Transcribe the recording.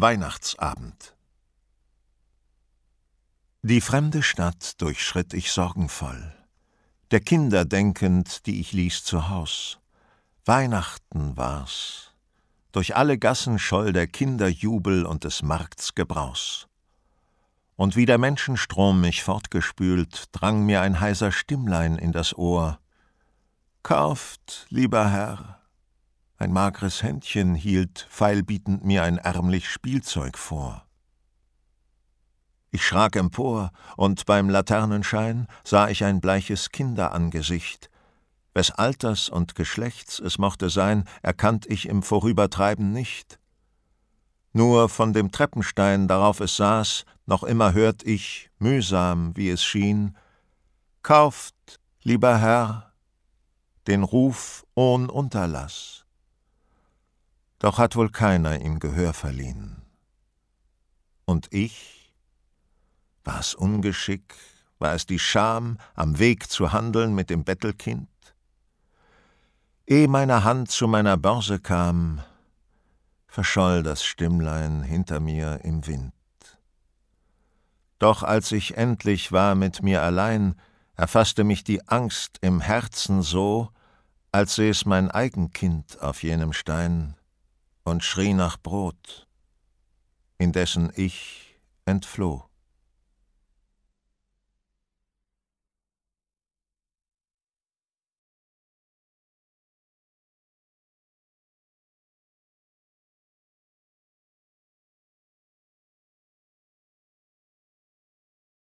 Weihnachtsabend Die fremde Stadt durchschritt ich sorgenvoll, der Kinder denkend, die ich ließ zu Haus. Weihnachten war's. Durch alle Gassen scholl der Kinderjubel und des Markts Gebraus. Und wie der Menschenstrom mich fortgespült, drang mir ein heiser Stimmlein in das Ohr. Kauft, lieber Herr, ein mageres Händchen hielt feilbietend mir ein ärmlich Spielzeug vor. Ich schrak empor, und beim Laternenschein sah ich ein bleiches Kinderangesicht. Wes Alters und Geschlechts es mochte sein, erkannt ich im Vorübertreiben nicht. Nur von dem Treppenstein, darauf es saß, noch immer hört ich, mühsam, wie es schien, Kauft, lieber Herr, den Ruf ohn Unterlass doch hat wohl keiner ihm Gehör verliehen. Und ich? War es Ungeschick, war es die Scham, am Weg zu handeln mit dem Bettelkind? Ehe meine Hand zu meiner Börse kam, verscholl das Stimmlein hinter mir im Wind. Doch als ich endlich war mit mir allein, erfasste mich die Angst im Herzen so, als säß mein Eigenkind auf jenem Stein, und schrie nach Brot, indessen ich entfloh.